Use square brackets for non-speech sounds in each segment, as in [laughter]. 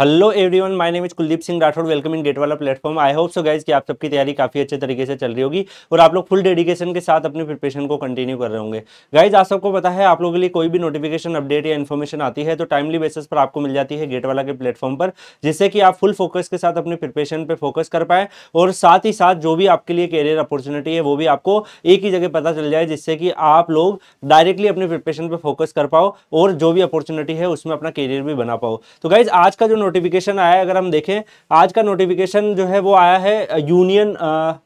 hello everyone my name is Kuldeep Singh Rathore welcome in GATE वाला platform I hope so guys कि आप सबकी तैयारी काफ़ी अच्छे तरीके से चल रही होगी और आप लोग फुल डेडिकेशन के साथ अपनी प्रिपरेशन को कंटिन्यू कर रहे होंगे गाइज आप सबको पता है आप लोगों के लिए कोई भी नोटिफिकेशन अपडेट या इन्फॉर्मेशन आती है तो टाइमली बेसिस पर आपको मिल जाती है गेट वाला के प्लेटफॉर्म पर जिससे कि आप फुल फोकस के साथ अपने प्रिपरेशन पर फोकस कर पाए और साथ ही साथ जो भी आपके लिए करियर अपॉर्चुनिटी है वो भी आपको एक ही जगह पता चल जाए जिससे कि आप लोग डायरेक्टली अपने प्रिपरेशन पर फोकस कर पाओ और जो भी अपॉर्चुनिटी है उसमें अपना करियर भी बना पाओ तो गाइज आज का जो नोटिफिकेशन आया है अगर हम देखें आज का नोटिफिकेशन जो है वो आया है यूनियन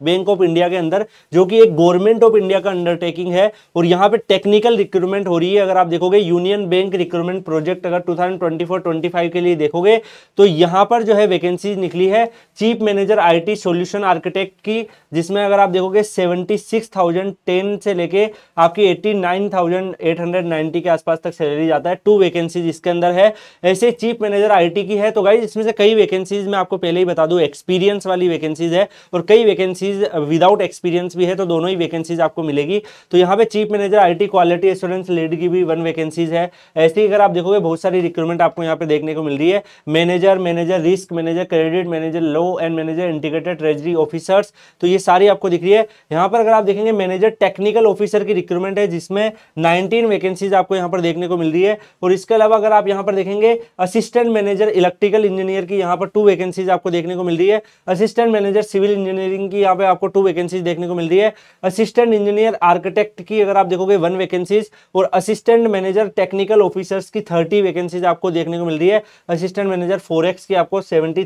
बैंक ऑफ इंडिया के अंदर जो कि एक गवर्नमेंट ऑफ इंडिया का अंडरटेकिंग है और यहाँ पे टेक्निकल रिक्रूटमेंट हो रही है अगर आप देखोगे यूनियन बैंक रिक्रूटमेंट प्रोजेक्ट अगर टू थाउजेंड के लिए देखोगे तो यहाँ पर जो है वैकेंसी निकली है chief manager I solution architect की जिसमें अगर आप देखोगे सेवेंटी से लेके आपकी एट्टी के आसपास तक सैलरी जाता है टू वैकेंसीज इसके अंदर है ऐसे चीफ मैनेजर आईटी की है तो गाइज इसमें से कई वैकेंसीज मैं आपको पहले ही बता दूं एक्सपीरियंस वाली वैकेंसीज है और कई वैकेंसीज विदाउट एक्सपीरियंस भी है तो दोनों ही वैकेंसीज आपको मिलेगी तो यहाँ पे chief manager IT quality assurance lead की भी वन वैकेंसीज है ऐसे ही अगर आप देखोगे बहुत सारी रिक्रूटमेंट आपको यहाँ पे देखने को मिल रही है manager manager risk manager credit manager law and manager integrated treasury officers तो ये सारी आपको दिख रही है यहाँ पर अगर आप देखेंगे मैनेजर टेक्निकल ऑफिसर की रिक्रूटमेंट है जिसमें नाइनटीन वैकेंसीज आपको यहाँ पर देखने को मिल रही है और इसके अलावा अगर आप यहाँ पर देखेंगे असिस्टेंट मैनेजर इलेक्ट्रिकल इंजीनियर की यहाँ पर टू वैकेंसीज आपको देखने को मिल रही है असिस्टेंट मैनेजर सिविल इंजीनियरिंग की यहाँ पे आपको टू वैकेंसीज देखने को मिल रही है असिस्टेंट इंजीनियर आर्किटेक्ट की अगर आप देखोगे वन वैकेंसीज और असिस्टेंट मैनेजर टेक्निकल ऑफिसर्स की थर्टी वैकेंसीज आपको देखने को मिल रही है असिस्टेंट मैनेजर फोर की आपको सेवेंटी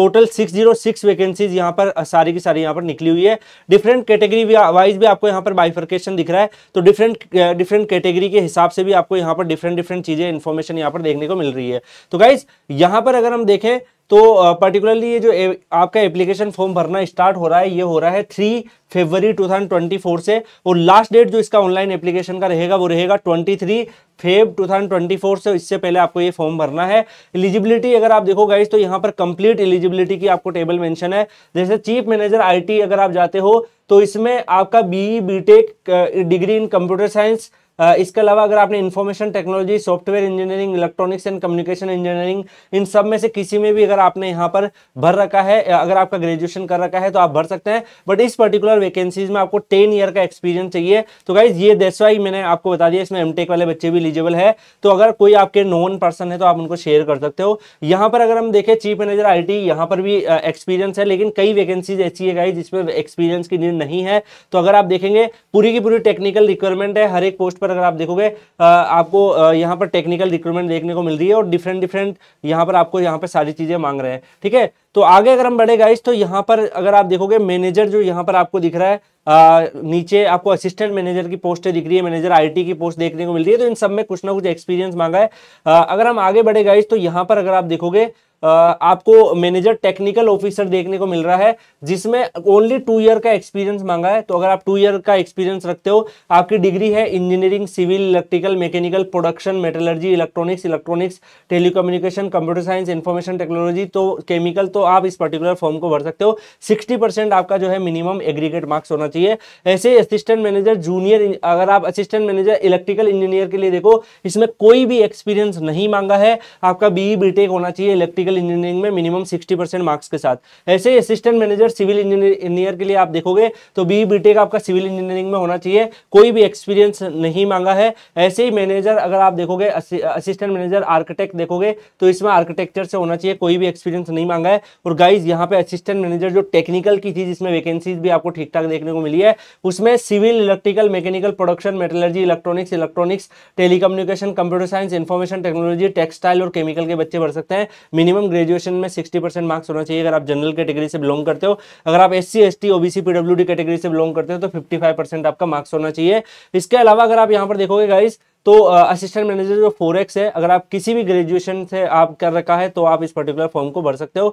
टोटल सिक्स वैकेंसीज यहाँ पर सारी की सारी यहाँ पर निकली हुई है डिफरेंट कैटेगरी वाइज भी आपको यहाँ पर बाइफर्केशन दिख रहा है तो डिफरेंट डिफरेंट कैटेगरी के हिसाब से भी आपको यहाँ पर डिफरेंट डिफरेंट चीजें इन्फॉर्मेशन यहाँ पर देखने को मिल रही है तो गाइज यहाँ यहाँ पर अगर हम देखें तो पर्टिकुलरली ये जो ए, आपका एप्लीकेशन फॉर्म भरना स्टार्ट हो रहा है ये हो रहा है थ्री ट्वेंटी 2024 से और लास्ट डेट जो इसका ऑनलाइन एप्लीकेशन का रहेगा वो रहेगा 23 फेब फोर से इससे पहले आपको ये फॉर्म भरना है एलिजिबिलिटी अगर आप देखो गाइज तो यहाँ पर कंप्लीट एलिजिबिलिटी की आपको टेबल मैंशन है जैसे चीफ मैनेजर आई अगर आप जाते हो तो इसमें आपका B B degree in computer science इसके अलावा अगर आपने information technology software engineering electronics and communication engineering इन सब में से किसी में भी अगर आपने यहाँ पर भर रखा है अगर आपका ग्रेजुएशन कर रखा है तो आप भर सकते हैं बट इस पर्टिकुलर वैकेंसीज में आपको टेन ईयर का एक्सपीरियंस चाहिए तो गाइज ये दैट्स मैंने आपको बता दिया इसमें एमटेक वाले बच्चे भी एलिजिबल है तो अगर कोई आपके नॉन पर्सन है तो आप उनको शेयर कर सकते हो यहाँ पर अगर हम देखें चीफ मैनेजर आई टी यहाँ पर भी एक्सपीरियंस है लेकिन कई वैकेंसीज ऐसी है गाइज जिसमें एक्सपीरियंस की नीड नहीं है तो अगर आप देखेंगे पूरी की पूरी टेक्निकल रिक्वायरमेंट है हर एक पोस्ट पर पर अगर आप देखोगे आपको यहाँ पर टेक्निकल रिक्रूटमेंट देखने को मिल रही है और डिफरेंट डिफरेंट यहाँ पर आपको यहाँ पर सारी चीज़ें मांग रहे हैं ठीक है तो आगे अगर हम बढ़े गाइज तो यहाँ पर अगर आप देखोगे मैनेजर जो यहाँ पर आपको दिख रहा है आ, नीचे आपको असिस्टेंट मैनेजर की पोस्टें दिख रही है मैनेजर आईटी की पोस्ट देखने को मिल रही है तो इन सब में कुछ ना कुछ एक्सपीरियंस मांगा है आ, अगर हम आगे बढ़े गाइज तो यहाँ पर अगर आप देखोगे आपको मैनेजर टेक्निकल ऑफिसर देखने को मिल रहा है जिसमें ओनली टू ईयर का एक्सपीरियंस मांगा है तो अगर आप टू ईयर का एक्सपीरियंस रखते हो आपकी डिग्री है engineering civil electrical mechanical production metallurgy electronics electronics telecommunication computer science information technology तो केमिकल तो आप इस पर्टिकुलर फॉर्म को भर सकते हो सिक्सटी आपका जो है मिनिमम एग्रीगेट मार्क्स होना चाहिए ऐसे असिस्टेंट मैनेजर जूनियर अगर आप असिस्टेंट मैनेजर इलेक्ट्रिकल इंजीनियर के लिए देखो इसमें कोई भी एक्सपीरियंस नहीं मांगा है आपका बीई बी e होना चाहिए इलेक्ट्रिकल मैकेनिकल इंजीनियरिंग में मिनिमम सिक्सटी परसेंट मार्क्स के साथ ऐसे ही असिस्टेंट मैनेजर सिविल इंजीनियर के लिए आप देखोगे तो बी बी टेक आपका सिविल इंजीनियरिंग में होना चाहिए कोई भी एक्सपीरियंस नहीं मांगा है ऐसे ही मैनेजर अगर आप देखोगे असिस्टेंट मैनेजर आर्किटेक्ट देखोगे तो इसमें आर्किटेक्चर से होना चाहिए कोई भी एक्सपीरियंस नहीं मांगा है और गाइज यहाँ पे असिस्टेंट मैनेजर जो टेक्निकल की थी जिसमें वैकेंसीज भी आपको ठीक ठाक देखने को मिली है उसमें civil electrical mechanical production metallurgy electronics electronics telecommunication computer science information technology textile और केमिकल के बच्चे भर सकते हैं मिनिमम मिनिमम ग्रेजुएशन में सिक्सटी परसेंट मार्क्स होना चाहिए अगर आप जनरल कैटेगरी से बिलोंग करते हो अगर आप SC C S T OBC PW category से बिलोंग करते हो तो फिफ्टी फाइव परसेंट आपका मार्क्स होना चाहिए इसके अलावा अगर आप यहाँ पर देखोगे गाइस तो असिस्टेंट मैनेजर जो फोरेक्स है अगर आप किसी भी ग्रेजुएशन से आप कर रखा है तो आप इस पर्टिकुलर फॉर्म को भर सकते हो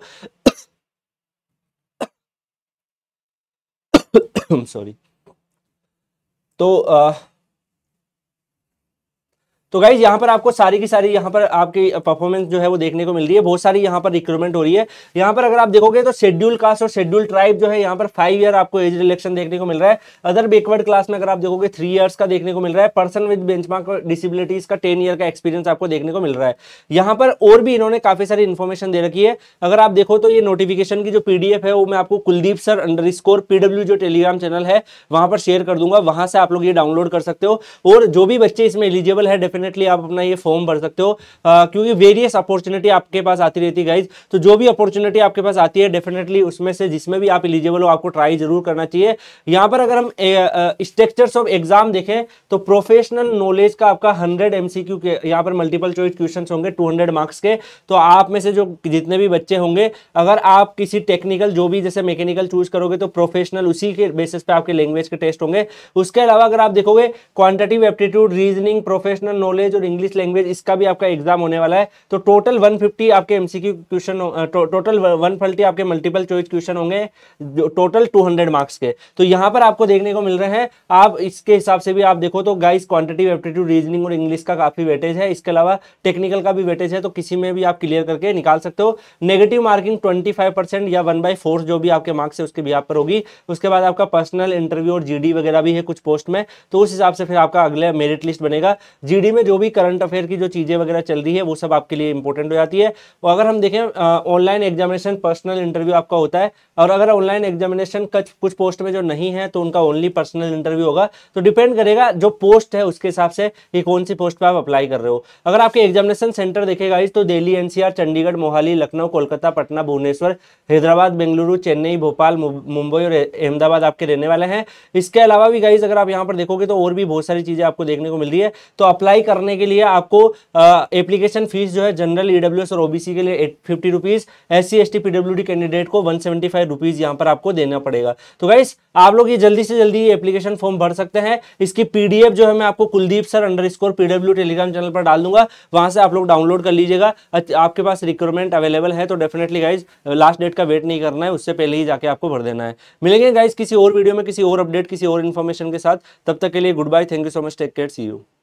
सॉरी [coughs] तो uh, तो गाइज यहाँ पर आपको सारी की सारी यहाँ पर आपकी परफॉर्मेंस जो है वो देखने को मिल रही है बहुत सारी यहाँ पर रिक्रूटमेंट हो रही है यहाँ पर अगर आप देखोगे तो शेड्यूल कास्ट और शेड्यूल ट्राइब जो है यहाँ पर फाइव ईयर आपको एज रिलेक्शन देखने को मिल रहा है अदर बेकवर्ड क्लास में अगर आप देखोगे थ्री ईयर्स का देखने को मिल रहा है पर्सन विद बेंचमार्क डिसबिलिटीज का टेन ईयर का एक्सपीरियंस आपको देखने को मिल रहा है यहाँ पर और भी इन्होंने काफी सारी इन्फॉर्मेशन दे रखी है अगर आप देखो तो ये नोटिफिकेशन की जो पीडीएफ है वो मैं आपको Kuldeep sir underscore PW जो टेलीग्राम चैनल है वहां पर शेयर कर दूंगा वहां से आप लोग ये डाउनलोड कर सकते हो और जो भी बच्चे इसमें एलिजिबल है डेफिनेटली आप अपना ये फॉर्म भर सकते हो आ, क्योंकि वेरियस अपॉर्चुनिटी आपके पास आती रहती है गाइज तो जो भी अपॉर्चुनिटी आपके पास आती है डेफिनेटली उसमें से जिसमें भी आप एलिजिबल हो आपको ट्राई जरूर करना चाहिए यहाँ पर अगर हम स्ट्रक्चर्स ऑफ एग्जाम देखें तो प्रोफेशनल नॉलेज का आपका हंड्रेड एम सी क्यू यहाँ पर मल्टीपल चॉइस क्वेश्चन होंगे टू हंड्रेड मार्क्स के तो आप में से जो जितने भी बच्चे होंगे अगर आप किसी टेक्निकल जो भी जैसे मैकेनिकल चूज करोगे तो प्रोफेशनल उसी के बेसिस पे आपके लैंग्वेज के टेस्ट होंगे उसके अलावा अगर आप देखोगे quantitative aptitude reasoning professional knowledge और इंग्लिश लैंग्वेज इसका भी आपका एग्जाम होने वाला है तो टोटल 150 आपके एमसीक्यू क्वेश्चन टो, टोटल 150 आपके मल्टीपल चॉइस क्वेश्चन होंगे टोटल 200 मार्क्स के तो यहाँ पर आपको देखने को मिल रहे हैं आप इसके हिसाब से भी आप देखो तो गाइस क्वान्टिटी एप्टीट्यूड रीजनिंग और इंग्लिश का काफी वेटेज है इसके अलावा टेक्निकल का भी वेटेज है तो किसी में भी आप क्लियर करके निकाल सकते हो नेगेटिव मार्किंग ट्वेंटी या वन बाई जो भी आपके मार्क्स है उसके भी आप पर होगी उसके बाद आपका पर्सनल इंटरव्यू और जीडी वगैरह भी है कुछ पोस्ट में तो उस हिसाब से फिर आपका अगले मेरिट लिस्ट बनेगा जी में जो भी करंट अफेयर की जो चीज़ें वगैरह चल रही है वो सब आपके लिए इंपॉर्टेंट हो जाती है और अगर हम देखें ऑनलाइन एग्जामिनेशन पर्सनल इंटरव्यू आपका होता है और अगर ऑनलाइन एग्जामिनेशन कुछ पोस्ट में जो नहीं है तो उनका ओनली पर्सनल इंटरव्यू होगा तो डिपेंड करेगा जो पोस्ट है उसके हिसाब से कि कौन सी पोस्ट पर आप अप्लाई कर रहे हो अगर आपके एग्जामिनेशन सेंटर देखेगा इस तो दिल्ली एनसीआर चंडीगढ़ मोहाली लखनऊ कोलकाता पटना भुवनेश्वर हैदराबाद बेंगलुरु चेन्नई भोपाल मुंबई और अहमदाबाद आपके रहने वाले हैं इसके अलावा भी गाइज अगर आप यहाँ पर देखोगे तो और भी बहुत सारी चीज़ें आपको देखने को मिल रही है तो अप्लाई करने के लिए आपको एप्लीकेशन फीस जो है जनरल ईडब्ल्यूएस e और ओबीसी के लिए fifty rupees S C S T candidate को वन सेवेंटी फाइव रुपीज़ यहाँ पर आपको देना पड़ेगा तो गाइस आप लोग ये जल्दी से जल्दी एप्लीकेशन फॉर्म भर सकते हैं इसकी पीडीएफ जो है मैं आपको Kuldeep sir underscore PW telegram channel पर डाल दूंगा वहां से आप लोग डाउनलोड कर लीजिएगा आपके पास रिक्रूटमेंट अवेलेबल है तो डेफिनेटली गाइज लास्ट डेट का वेट नहीं करना है उससे पहले ही जाके आपको भर देना है मिलेंगे गाइज किसी और वीडियो में किसी और अपडेट किसी और इन्फॉर्मेशन के साथ तब तक के लिए good bye thank you so much take care see you